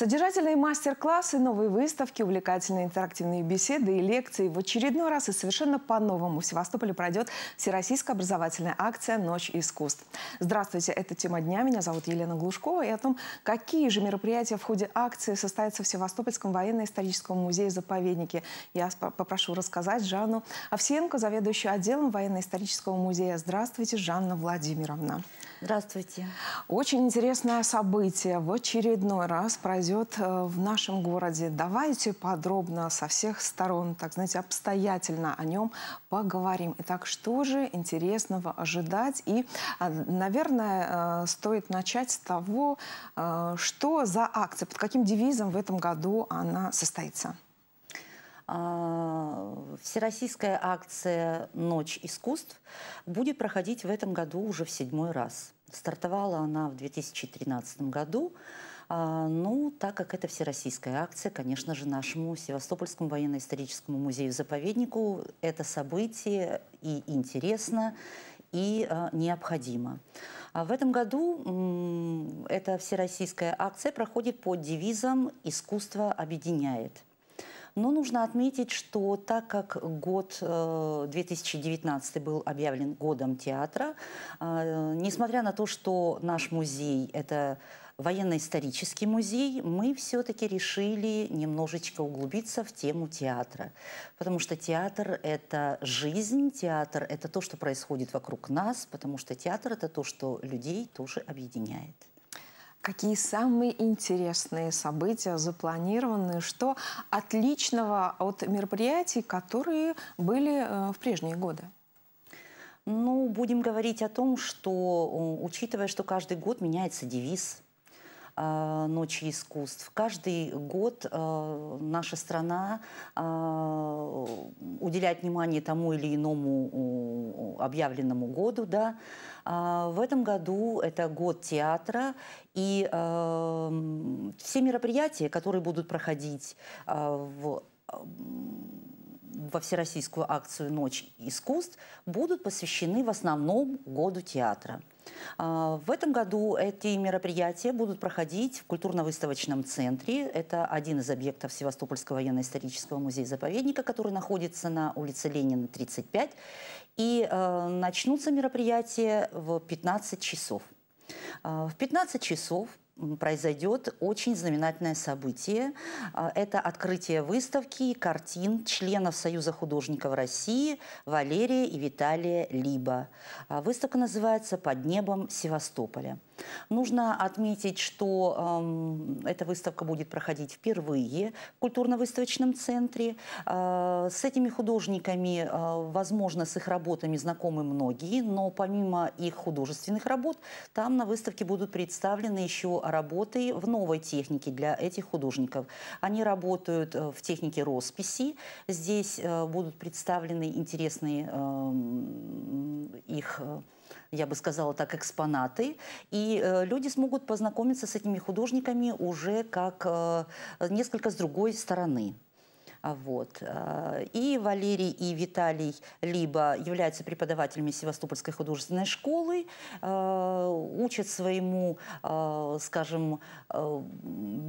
Содержательные мастер-классы, новые выставки, увлекательные интерактивные беседы и лекции. В очередной раз и совершенно по-новому в Севастополе пройдет всероссийская образовательная акция «Ночь искусств». Здравствуйте, это «Тема дня». Меня зовут Елена Глушкова. И о том, какие же мероприятия в ходе акции состоятся в Севастопольском военно-историческом музее-заповеднике. Я попрошу рассказать Жанну Овсиенко, заведующую отделом военно-исторического музея. Здравствуйте, Жанна Владимировна. Здравствуйте. Очень интересное событие в очередной раз пройдет э, в нашем городе. Давайте подробно со всех сторон, так знаете, обстоятельно о нем поговорим. Итак, что же интересного ожидать? И, а, наверное, э, стоит начать с того, э, что за акция, под каким девизом в этом году она состоится. А, всероссийская акция «Ночь искусств» будет проходить в этом году уже в седьмой раз. Стартовала она в 2013 году. А, ну, так как это всероссийская акция, конечно же, нашему Севастопольскому военно-историческому музею-заповеднику это событие и интересно, и а, необходимо. В этом году эта всероссийская акция проходит под девизом «Искусство объединяет». Но нужно отметить, что так как год 2019 э, был объявлен годом театра, э, несмотря на то, что наш музей – это военно-исторический музей, мы все-таки решили немножечко углубиться в тему театра. Потому что театр — это жизнь, театр — это то, что происходит вокруг нас, потому что театр — это то, что людей тоже объединяет какие самые интересные события запланированы, что отличного от мероприятий, которые были э, в прежние годы? Ну, будем говорить о том, что, учитывая, что каждый год меняется девиз э, Ночи искусств. Каждый год э, наша страна э, уделяет внимание тому или иному объявленному году. Да. А, в этом году это год театра, и эм, все мероприятия, которые будут проходить э, в эм, во всероссийскую акцию «Ночь искусств» будут посвящены в основном году театра. А, в этом году эти мероприятия будут проходить в культурно-выставочном центре. Это один из объектов Севастопольского военно-исторического музея-заповедника, который находится на улице Ленина, 35. И э, начнутся мероприятия в 15 часов. А, в 15 часов произойдет очень знаменательное событие. А, это открытие выставки картин членов Союза художников России Валерия и Виталия Либа. А, выставка называется «Под небом Севастополя». Нужно отметить, что э, эта выставка будет проходить впервые в культурно-выставочном центре. Э, с этими художниками, э, возможно, с их работами знакомы многие, но помимо их художественных работ, там на выставке будут представлены еще работой в новой технике для этих художников. Они работают э, в технике росписи. Здесь э, будут представлены интересные эм, их э, я бы сказала так, экспонаты. И э, люди смогут познакомиться с этими художниками уже как э, несколько с другой стороны. А, вот. И Валерий, и Виталий либо являются преподавателями Севастопольской художественной школы, учат своему, э, скажем, э,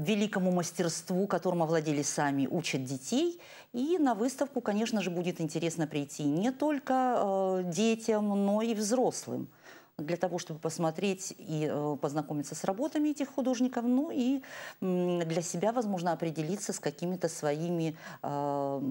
великому мастерству, которым овладели сами, учат детей. И на выставку, конечно же, будет интересно прийти не только э, детям, но и взрослым для того, чтобы посмотреть и познакомиться с работами этих художников, ну и для себя, возможно, определиться с какими-то своими э,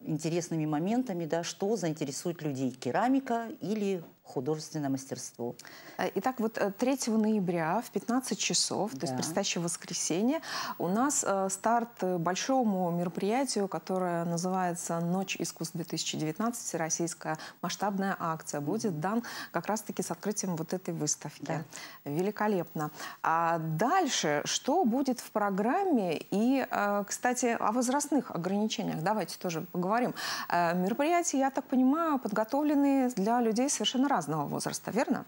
интересными моментами, да, что заинтересует людей, керамика или художественное мастерство. Э, итак, вот 3 э, ноября в 15 часов, да. то есть предстоящее воскресенье, у нас э, старт большому мероприятию, которое называется «Ночь искусств-2019. Российская масштабная акция». Будет дан как раз-таки с открытием вот этой выставки. Да. Великолепно. А дальше что будет в программе? И, кстати, о возрастных ограничениях давайте тоже поговорим. Мероприятия, я так понимаю, подготовлены для людей совершенно разных разного возраста, верно?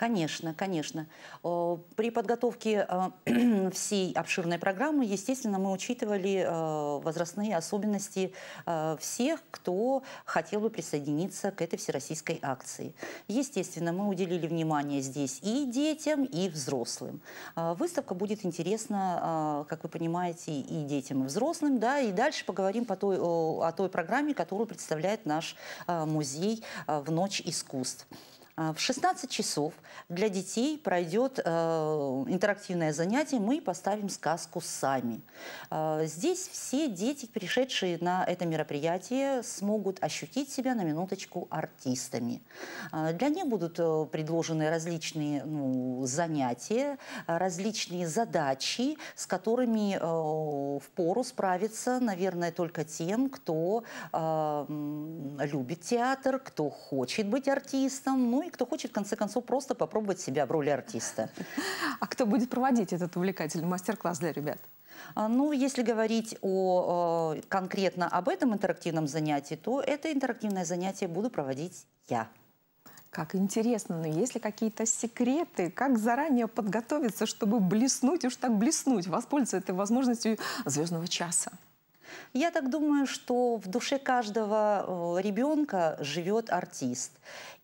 Конечно, конечно. При подготовке а, всей обширной программы, естественно, мы учитывали а, возрастные особенности а, всех, кто хотел бы присоединиться к этой всероссийской акции. Естественно, мы уделили внимание здесь и детям, и взрослым. Выставка будет интересна, как вы понимаете, и детям, и взрослым. Да, и дальше поговорим по той, о той программе, которую представляет наш музей в Ночь искусств. А, в 16 часов для детей пройдет э, интерактивное занятие «Мы поставим сказку сами». А, здесь все дети, пришедшие на это мероприятие, смогут ощутить себя на минуточку артистами. А, для них будут э, предложены различные ну, занятия, различные задачи, с которыми э, в пору справиться, наверное, только тем, кто любит театр, кто хочет быть артистом, ну и Мало кто хочет, в конце концов, просто попробовать себя в роли артиста. А кто будет проводить этот увлекательный мастер-класс для ребят? А, ну, если говорить о, конкретно об этом интерактивном занятии, то это интерактивное занятие буду проводить я. Как интересно, но есть ли какие-то секреты, как заранее подготовиться, чтобы блеснуть, уж так блеснуть, воспользоваться этой возможностью звездного часа? Я так думаю, что в душе каждого э, ребенка живет артист.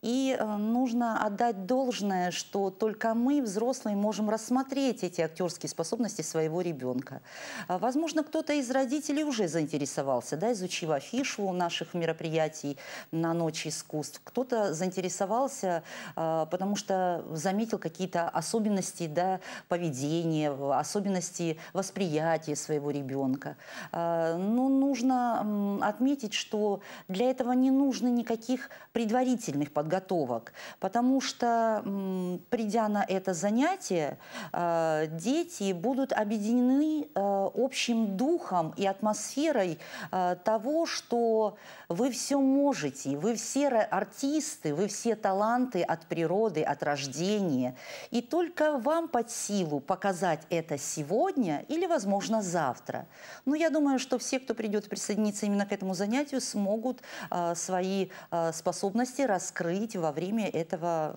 И э, нужно отдать должное, что только мы, взрослые, можем рассмотреть эти актерские способности своего ребенка. А, возможно, кто-то из родителей уже заинтересовался, да, изучив афишу наших мероприятий на ночь искусств. Кто-то заинтересовался, а, потому что заметил какие-то особенности да, поведения, особенности восприятия своего ребенка. А, Но ну, нужно отметить, что для этого не нужно никаких предварительных подготовок подготовок, потому что, придя на это занятие, э, дети будут объединены э, общим духом и атмосферой э, того, что вы все можете, вы все артисты, вы все таланты от природы, от рождения. И только вам под силу показать это сегодня или, возможно, завтра. Но ну, я думаю, что все, кто придет присоединиться именно к этому занятию, смогут свои способности раскрыть жить во время этого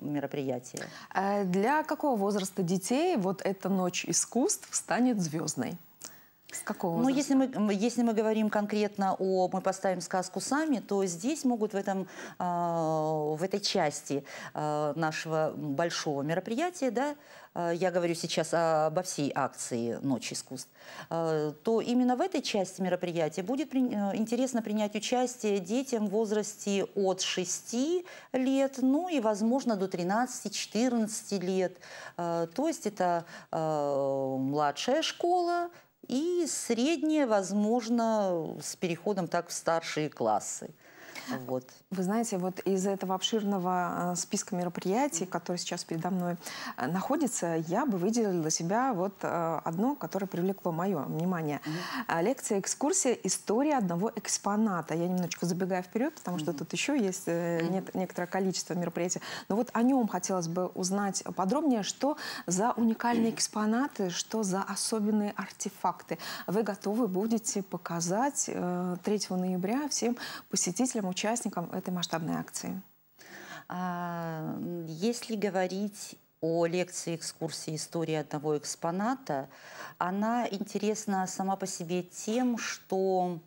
мероприятия. Э, для какого возраста детей вот эта ночь искусств станет звездной? какого ну, если мы, если мы говорим конкретно о «Мы поставим сказку сами», то здесь могут в, этом, э, в этой части э, нашего большого мероприятия да, Э, я говорю сейчас обо всей акции «Ночь искусств», э, то именно в этой части мероприятия будет э, интересно принять участие детям в возрасте от 6 лет, ну и, возможно, до 13-14 лет. То есть это младшая школа, и средняя, возможно, с переходом так в старшие классы. Вот. Вы знаете, вот из этого обширного э, списка мероприятий, который сейчас передо мной э, находится, я бы выделила для себя вот э, одно, которое привлекло мое внимание. Mm-hmm. Лекция, экскурсия «История одного экспоната». Я немножечко забегаю вперед, потому что mm-hmm. тут еще есть mm-hmm. нет, некоторое количество мероприятий. Но вот о нем хотелось бы узнать подробнее, что за уникальные экспонаты, что за особенные артефакты вы готовы будете показать 3 ноября всем посетителям, участникам этой масштабной акции? А, если говорить о лекции экскурсии истории одного экспоната», она интересна сама по себе тем, что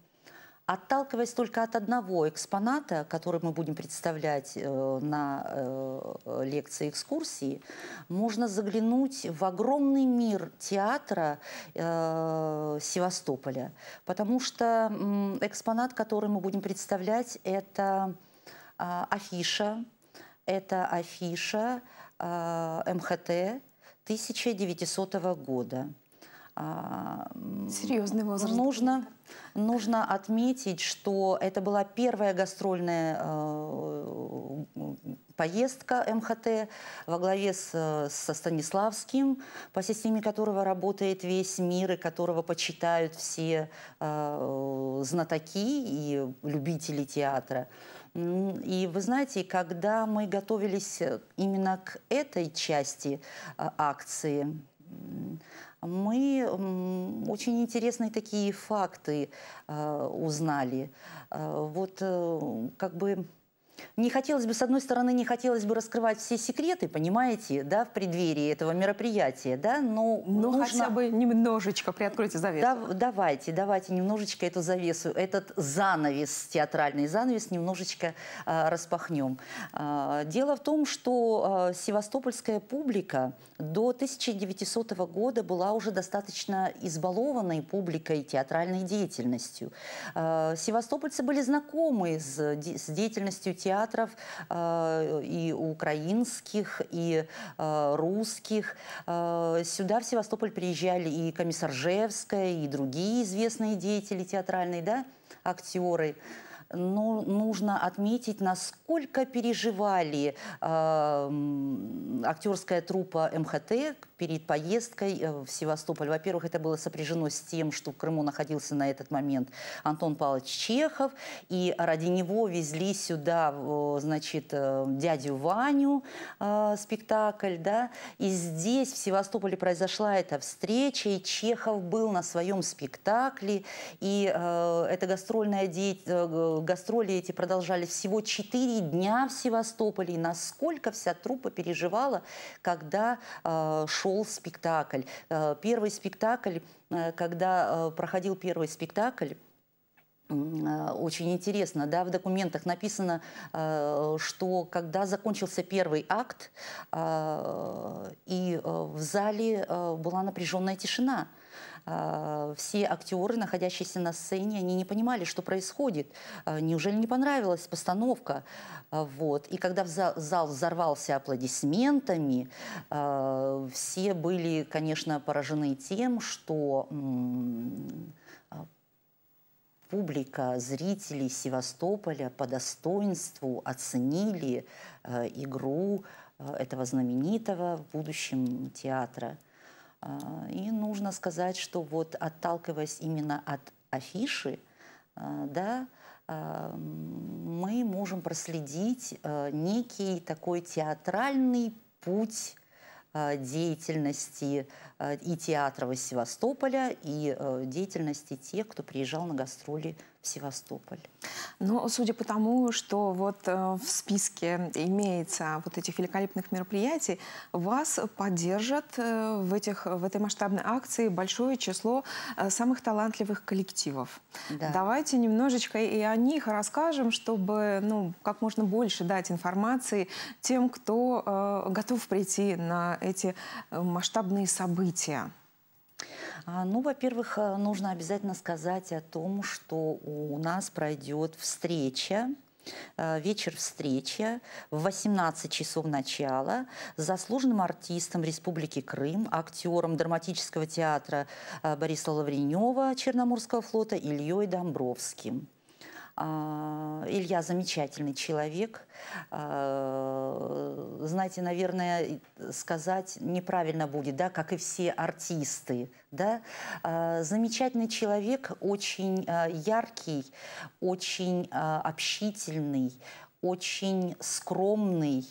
отталкиваясь только от одного экспоната, который мы будем представлять э, на э, лекции экскурсии, можно заглянуть в огромный мир театра э, Севастополя. Потому что экспонат, который мы будем представлять, это афиша, это афиша МХТ 1900 года. Серьезный возраст. Нужно, нужно отметить, что это была первая гастрольная э, поездка МХТ во главе с, со Станиславским, по системе которого работает весь мир и которого почитают все э, знатоки и любители театра. И вы знаете, когда мы готовились именно к этой части э, акции, мы очень интересные такие факты э, узнали. Э, вот э, как бы не хотелось бы, с одной стороны, не хотелось бы раскрывать все секреты, понимаете, да, в преддверии этого мероприятия, да, но Ну, нужно... хотя бы немножечко приоткройте завесу. Да, давайте, давайте немножечко эту завесу, этот занавес, театральный занавес немножечко э, а, распахнем. Э, а, дело в том, что э, севастопольская публика до 1900 года была уже достаточно избалованной публикой театральной деятельностью. Э, севастопольцы были знакомы с, с деятельностью театра театров, э, и украинских, и э, русских. Э, сюда в Севастополь приезжали и Комиссаржевская, и другие известные деятели театральные, да, актеры ну, нужно отметить, насколько переживали э, актерская труппа МХТ перед поездкой э, в Севастополь. Во-первых, это было сопряжено с тем, что в Крыму находился на этот момент Антон Павлович Чехов, и ради него везли сюда, э, значит, э, дядю Ваню э, спектакль, да, и здесь, в Севастополе, произошла эта встреча, и Чехов был на своем спектакле, и э, эта гастрольная деятельность гастроли эти продолжались всего 4 дня в Севастополе. И насколько вся труппа переживала, когда э, шел спектакль. Э, первый спектакль, э, когда проходил первый спектакль, очень интересно, да, в документах написано, что когда закончился первый акт, и в зале была напряженная тишина. А, все актеры, находящиеся на сцене, они не понимали, что происходит. А, неужели не понравилась постановка? А, вот. И когда зал взорвался аплодисментами, все были, конечно, поражены тем, что публика, зрители Севастополя по достоинству оценили игру этого знаменитого в будущем театра. А, и нужно сказать, что вот отталкиваясь именно от афиши, а, да, а, мы можем проследить некий такой театральный путь деятельности и театра Севастополя, и деятельности тех, кто приезжал на гастроли Севастополь. Ну, судя по тому, что вот э, в списке имеется вот этих великолепных мероприятий, вас поддержат э, в, этих, в этой масштабной акции большое число э, самых талантливых коллективов. Да. Давайте немножечко и о них расскажем, чтобы ну, как можно больше дать информации тем, кто готов прийти на эти масштабные события. А, ну, во-первых, э, нужно обязательно сказать о том, что у нас пройдет встреча э, вечер встреча в 18 часов начала с заслуженным артистом Республики Крым, актером драматического театра э, Бориса Лавренева Черноморского флота Ильей Домбровским. А, Илья замечательный человек. А, знаете, наверное, сказать неправильно будет, да, как и все артисты, да, а, замечательный человек, очень а, яркий, очень а, общительный, очень скромный.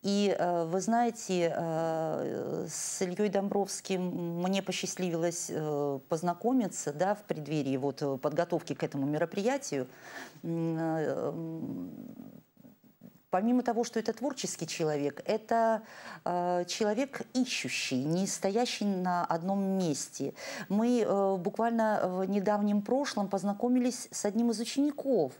И э, вы знаете, э, с Ильей Домбровским мне посчастливилось э, познакомиться да, в преддверии вот подготовки к этому мероприятию помимо того, что это творческий человек, это э, человек ищущий, не стоящий на одном месте. Мы э, буквально в недавнем прошлом познакомились с одним из учеников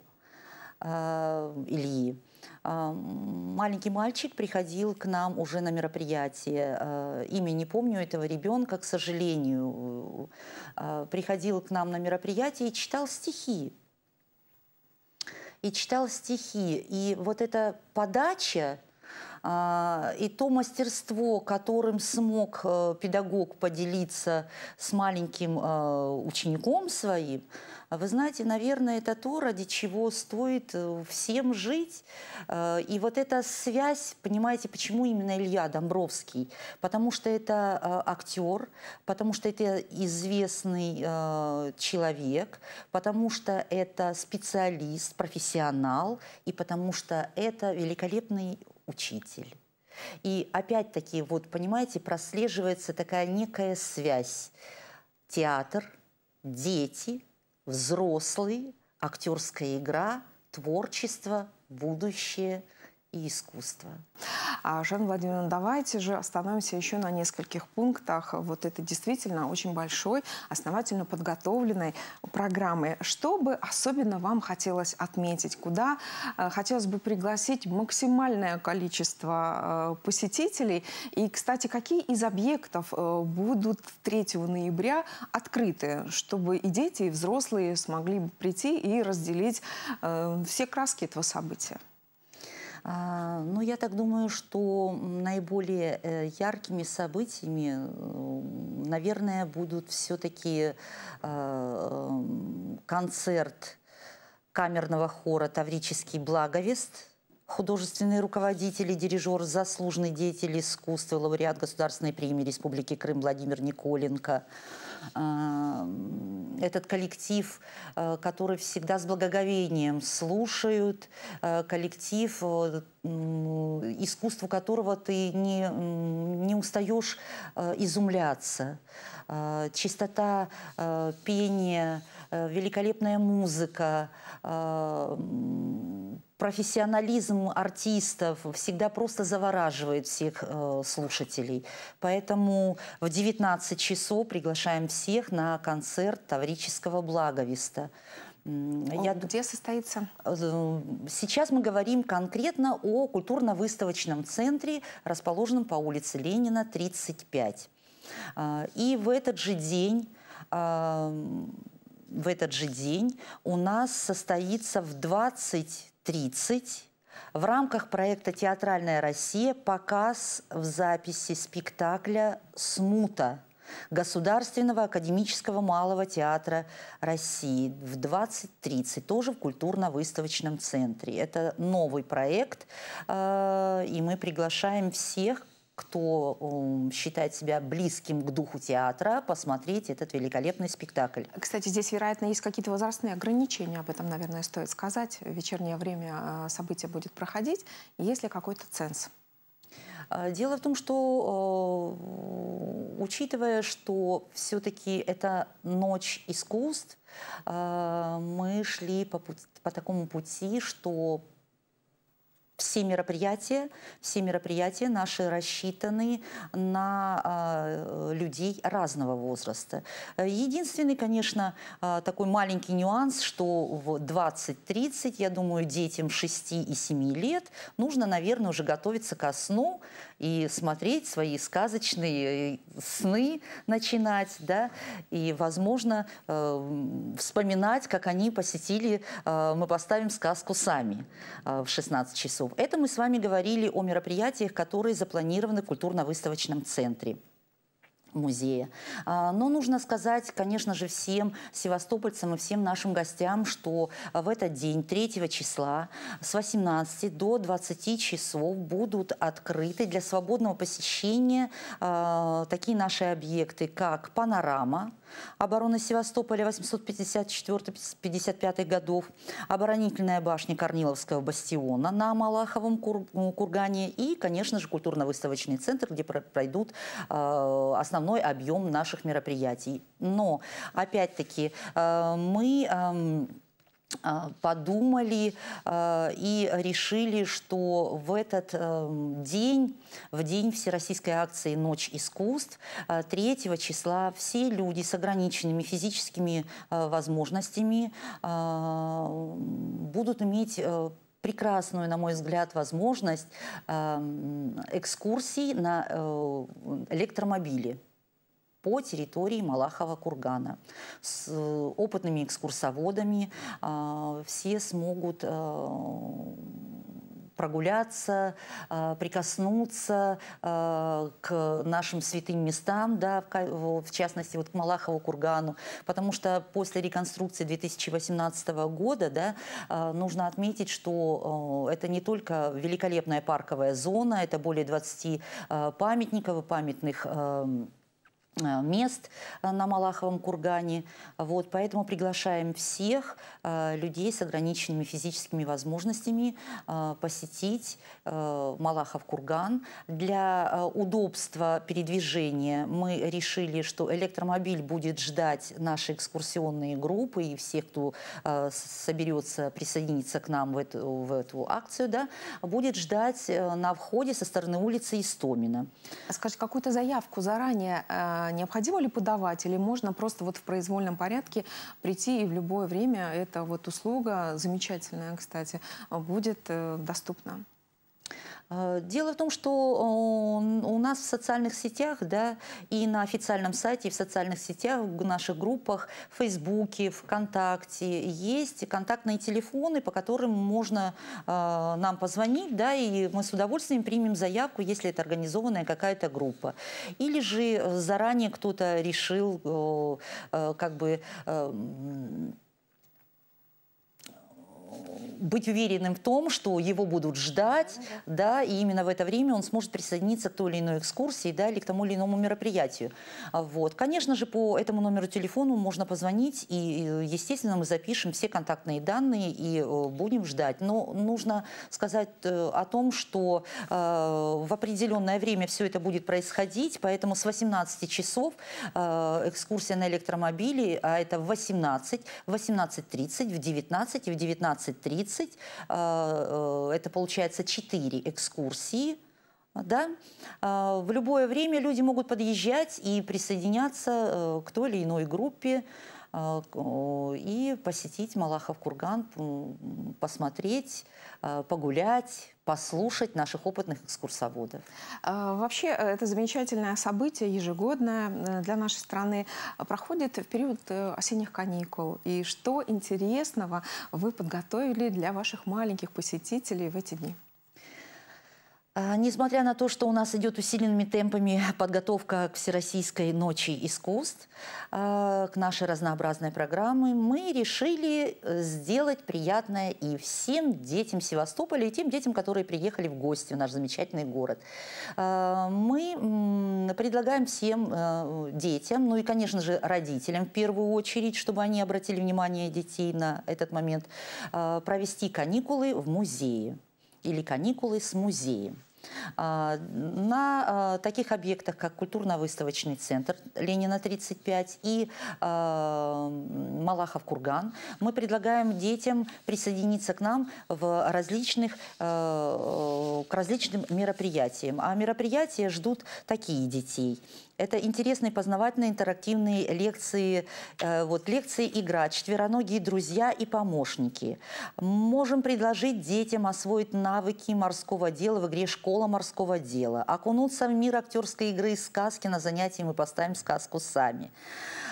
э, Ильи. Э, маленький мальчик приходил к нам уже на мероприятие. Э, имя не помню этого ребенка, к сожалению. Э, приходил к нам на мероприятие и читал стихи и читал стихи. И вот эта подача, а, и то мастерство, которым смог э, педагог поделиться с маленьким э, учеником своим, а вы знаете, наверное, это то, ради чего стоит э, всем жить. И вот эта связь, понимаете, почему именно Илья Домбровский? Потому что это актер, потому что это известный человек, потому что это специалист, профессионал, и потому что это великолепный учитель. И опять-таки, вот понимаете, прослеживается такая некая связь. Театр, дети, взрослые, актерская игра, творчество, будущее – и искусства. А, Жанна Владимировна, давайте же остановимся еще на нескольких пунктах. Вот это действительно очень большой, основательно подготовленной программы. Что бы особенно вам хотелось отметить? Куда э, хотелось бы пригласить максимальное количество э, посетителей? И, кстати, какие из объектов э, будут 3 ноября открыты, чтобы и дети, и взрослые смогли прийти и разделить э, все краски этого события? А, ну я так думаю, что наиболее э, яркими событиями, э, наверное, будут все-таки а, концерт камерного хора «Таврический благовест», художественные руководители, дирижер, заслуженный деятель искусства, лауреат Государственной премии Республики Крым Владимир Николенко. Эм, этот коллектив, э, который всегда с благоговением слушают, э, коллектив, э, искусству которого ты не, не устаешь изумляться. Чистота пения, Э, великолепная музыка, э, профессионализм артистов всегда просто завораживает всех э, слушателей. Поэтому в 19 часов приглашаем всех на концерт Таврического благовеста. Я... Где состоится? Сейчас мы говорим конкретно о культурно-выставочном центре, расположенном по улице Ленина, 35. А, и в этот же день в этот же день у нас состоится в 20.30 в рамках проекта «Театральная Россия» показ в записи спектакля «Смута» Государственного академического малого театра России в 2030, тоже в культурно-выставочном центре. Это новый проект, э, и мы приглашаем всех, кто эм, считает себя близким к духу театра, посмотреть этот великолепный спектакль. Кстати, здесь, вероятно, есть какие-то возрастные ограничения, об этом, наверное, стоит сказать. В вечернее время а, события будет проходить. Есть ли какой-то ценз? А, дело в том, что э, учитывая, что все-таки это ночь искусств, а, мы шли по, по такому пути, что все мероприятия, все мероприятия наши рассчитаны на а, людей разного возраста. Единственный, конечно, а, такой маленький нюанс, что в 20-30, я думаю, детям 6 и 7 лет нужно, наверное, уже готовиться ко сну и смотреть свои сказочные э, сны, начинать, да, и, возможно, э, вспоминать, как они посетили, э, мы поставим сказку сами в 16 часов часов. Это мы с вами говорили о мероприятиях, которые запланированы в культурно-выставочном центре музея. А, но нужно сказать, конечно же, всем севастопольцам и всем нашим гостям, что в этот день, 3 числа, с 18 до 20 часов будут открыты для свободного посещения а, такие наши объекты, как панорама, обороны Севастополя 854-55 годов, оборонительная башня Корниловского бастиона на Малаховом кургане и, конечно же, культурно-выставочный центр, где пройдут э, основной объем наших мероприятий. Но, опять-таки, э, мы эм, Э, подумали э, и решили, что в этот э, день, в день Всероссийской акции «Ночь искусств», 3 числа все люди с ограниченными физическими возможностями будут иметь прекрасную, на мой взгляд, возможность экскурсий на электромобиле по территории Малахова кургана. С э, опытными экскурсоводами а, все смогут э, прогуляться, э, прикоснуться к нашим святым местам, да, в, частности вот к Малахову кургану, потому что после реконструкции 2018 года да, нужно отметить, что это не только великолепная парковая зона, это более 20 памятников и памятных эм, Э, мест э, на Малаховом кургане. Вот, поэтому приглашаем всех э, людей с ограниченными физическими возможностями э, посетить э, Малахов курган. Для э, удобства передвижения мы решили, что электромобиль будет ждать наши экскурсионные группы и всех, кто соберется присоединиться к нам в эту, в эту акцию, да, будет ждать на входе со стороны улицы Истомина. А скажите, какую-то заявку заранее а, необходимо ли подавать, или можно просто вот в произвольном порядке прийти и в любое время эта вот услуга, замечательная, кстати, будет э, доступна? Э, дело в том, что э, у нас в социальных сетях, да, и на официальном сайте, и в социальных сетях, в наших группах, в Фейсбуке, ВКонтакте есть контактные телефоны, по которым можно э, нам позвонить, да, и мы с удовольствием примем заявку, если это организованная какая-то группа. Или же заранее кто-то решил как бы быть уверенным в том, что его будут ждать, ну да. да, и именно в это время он сможет присоединиться к той или иной экскурсии, да, или к тому или иному мероприятию. Вот. Конечно же, по этому номеру телефона можно позвонить, и, э, естественно, мы запишем все контактные данные и э, будем ждать. Но нужно сказать э, о том, что в определенное время все это будет происходить, поэтому с 18 часов экскурсия на электромобиле, а это в 18, в 18.30, в 19 и в 19.30 30. Э, э, это получается 4 экскурсии да? А, в любое время люди могут подъезжать и присоединяться э, к той или иной группе э, и посетить Малахов курган, посмотреть, э, погулять, послушать наших опытных экскурсоводов. А, вообще, это замечательное событие ежегодное для нашей страны проходит в период осенних каникул. И что интересного вы подготовили для ваших маленьких посетителей в эти дни? А, несмотря на то, что у нас идет усиленными темпами подготовка к Всероссийской ночи искусств, а, к нашей разнообразной программе, мы решили э, сделать приятное и всем детям Севастополя, и тем детям, которые приехали в гости в наш замечательный город. А, мы предлагаем всем э, детям, ну и, конечно же, родителям в первую очередь, чтобы они обратили внимание детей на этот момент, провести каникулы в музее или каникулы с музеем. А, на а, таких объектах, как культурно-выставочный центр Ленина 35 и а, Малахов Курган, мы предлагаем детям присоединиться к нам в различных, к различным мероприятиям. А мероприятия ждут такие детей. Это интересные, познавательные, интерактивные лекции, э, вот лекции игра, четвероногие друзья и помощники. Можем предложить детям освоить навыки морского дела в игре «Школа морского дела», окунуться в мир актерской игры и сказки на занятии «Мы поставим сказку сами».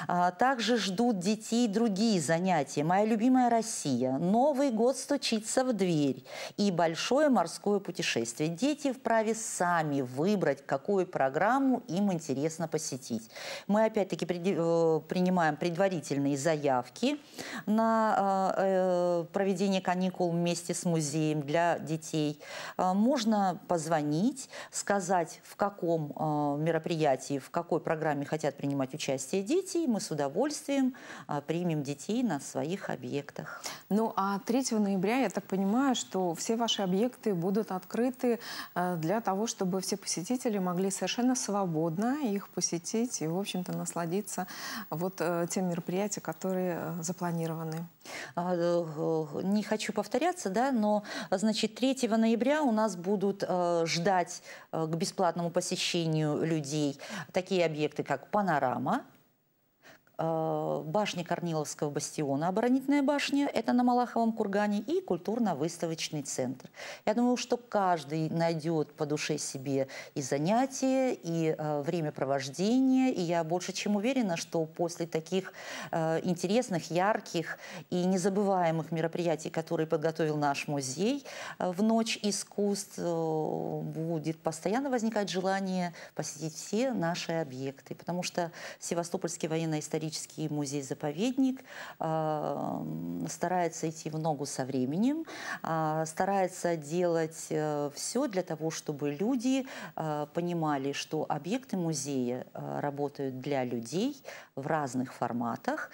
А, также ждут детей другие занятия. «Моя любимая Россия», «Новый год стучится в дверь» и «Большое морское путешествие». Дети вправе сами выбрать, какую программу им интересно соответственно, посетить. Мы опять-таки э, принимаем предварительные заявки на э, э, проведение каникул вместе с музеем для детей. Можно позвонить, сказать, в каком мероприятии, в какой программе хотят принимать участие дети, и мы с удовольствием примем детей на своих объектах. Ну, а 3 ноября, я так понимаю, что все ваши объекты будут открыты для того, чтобы все посетители могли совершенно свободно и их посетить и, в общем-то, насладиться вот э, тем мероприятием, которые э, запланированы. А, э, не хочу повторяться, да, но, значит, 3 ноября у нас будут ждать к бесплатному посещению людей такие объекты, как «Панорама», Э, башни Корниловского бастиона, оборонительная башня, это на Малаховом кургане, и культурно-выставочный центр. Я думаю, что каждый найдет по душе себе и занятия, и э, времяпровождение, и я больше чем уверена, что после таких э, интересных, ярких и незабываемых мероприятий, которые подготовил наш музей э, в Ночь искусств, э, будет постоянно возникать желание посетить все наши объекты, потому что Севастопольский военно-исторический исторический музей-заповедник эм, старается идти в ногу со временем, а, старается делать э, все для того, чтобы люди э, понимали, что объекты музея э, работают для людей в разных форматах,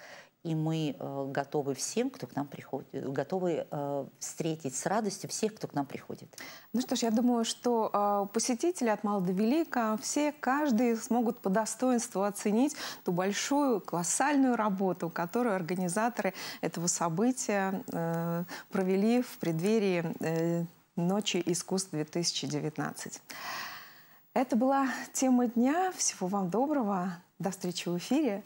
и мы э, готовы всем, кто к нам приходит, э, готовы э, встретить с радостью всех, кто к нам приходит. Ну что ж, я думаю, что а, посетители от мала до велика, все, каждый смогут по достоинству оценить ту большую, колоссальную работу, которую организаторы этого события провели в преддверии Ночи искусств 2019. Это была тема дня. Всего вам доброго. До встречи в эфире.